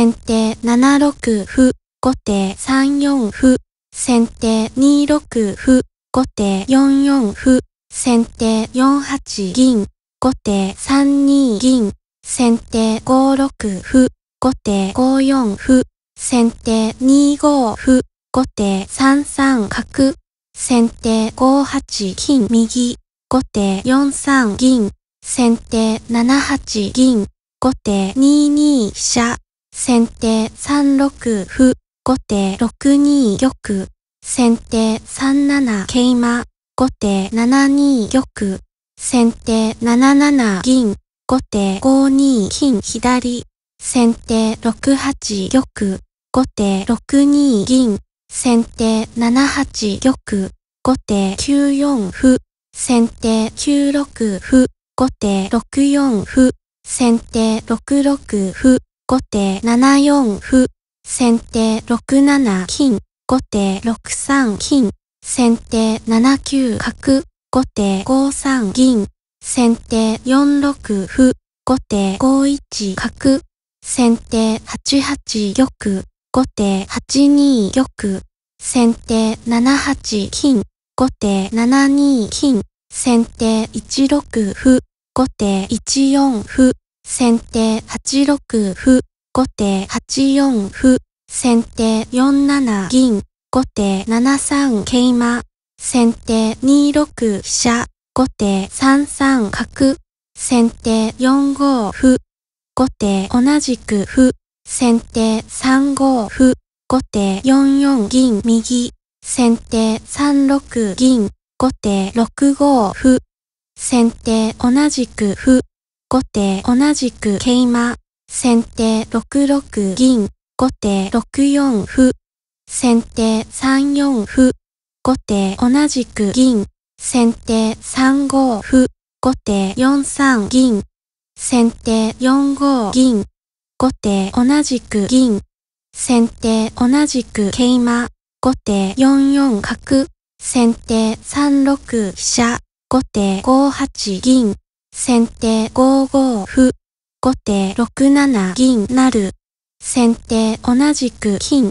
先手7六歩、後手3四歩、先手2六歩、後手4四歩、先手4八銀、後手3二銀、先手5六歩、後手5四歩、先手2五歩、後手3三角、先手5八金右、後手4三銀、先手7八銀、後手2二飛車、先手3六歩、後手6二玉。先手3七桂馬、後手7二玉。先手7七銀、後手5二金左。先手6八玉、後手6二銀。先手7八玉、後手9四歩。先手9六歩、後手6四歩。先手6六歩。後手7四歩、先手6七金、後手6三金、先手7九角、後手5三銀、先手4六歩、後手5一角、先手8八玉、後手8二玉、先手7八金、後手7二金、先手1六歩、後手1四歩、先手8六歩、後手8四歩、先手4七銀、後手7三桂馬、先手2六飛車、後手3三角、先手4五歩、後手同じく歩、先手3五歩、後手4四銀右、先手3六銀、後手6五歩、先手同じく歩、後手同じく桂馬、先手6六銀、後手6四歩、先手3四歩、後手同じく銀、先手3五歩、後手4三銀、先手4五銀、後手同じく銀、先手同じく桂馬、後手4四角、先手3六飛車、後手5八銀、先手5五歩。後手6七銀成。先手同じく金。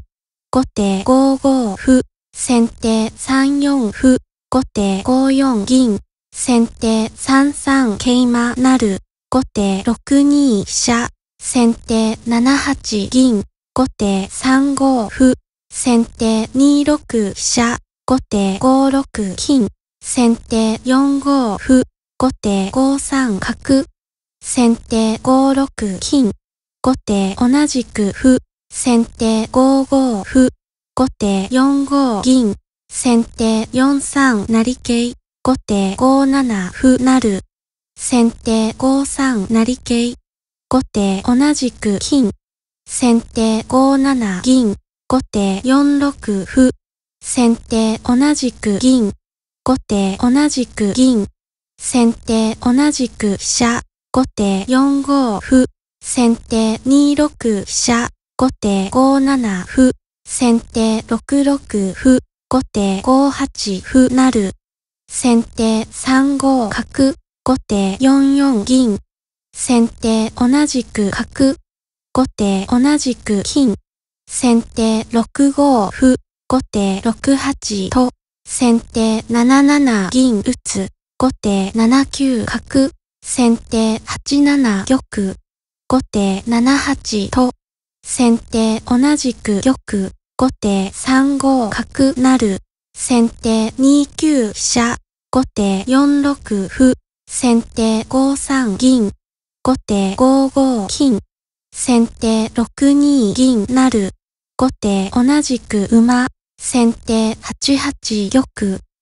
後手5五歩。先手3四歩。後手5四銀。先手3三桂馬なる。後手6二飛車。先手7八銀。後手3五歩。先手2六飛車。後手5六金。先手4五歩。後手5三角。先手5六金。後手同じく歩。先手5五歩。後手4五銀。先手4三成桂。後手5七歩る。先手5三成桂。後手同じく金。先手5七銀。後手4六歩。先手同じく銀。後手同じく銀。先手同じく飛車、後手4五歩。先手2六飛車、後手5七歩。先手6六歩、後手5八歩なる。先手3五角、後手4四銀。先手同じく角、後手同じく金。先手6五歩、後手6八と。先手7七銀打つ。後手7九角、先手8七玉、後手7八と、先手同じく玉、後手3五角なる、先手2九飛車、後手4六歩、先手5三銀、後手5五金、先手6二銀なる、後手同じく馬、先手8八玉、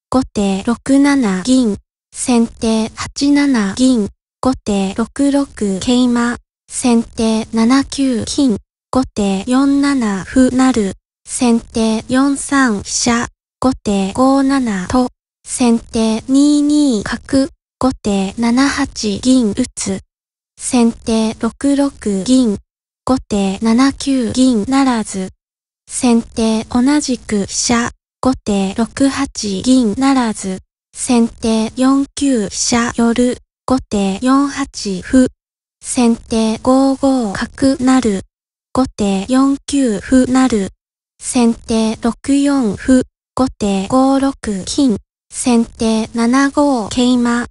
後手6七銀、先手8七銀、後手6六桂馬、先手7九金、後手4七歩成、先手4三飛車、後手5七と、先手2二角、後手7八銀打つ、先手6六銀、後手7九銀ならず、先手同じく飛車、後手6八銀ならず、先手4九飛車寄る、後手4八歩。先手5五角なる。後手4九歩なる。先手6四歩。後手5六金。先手7五桂馬。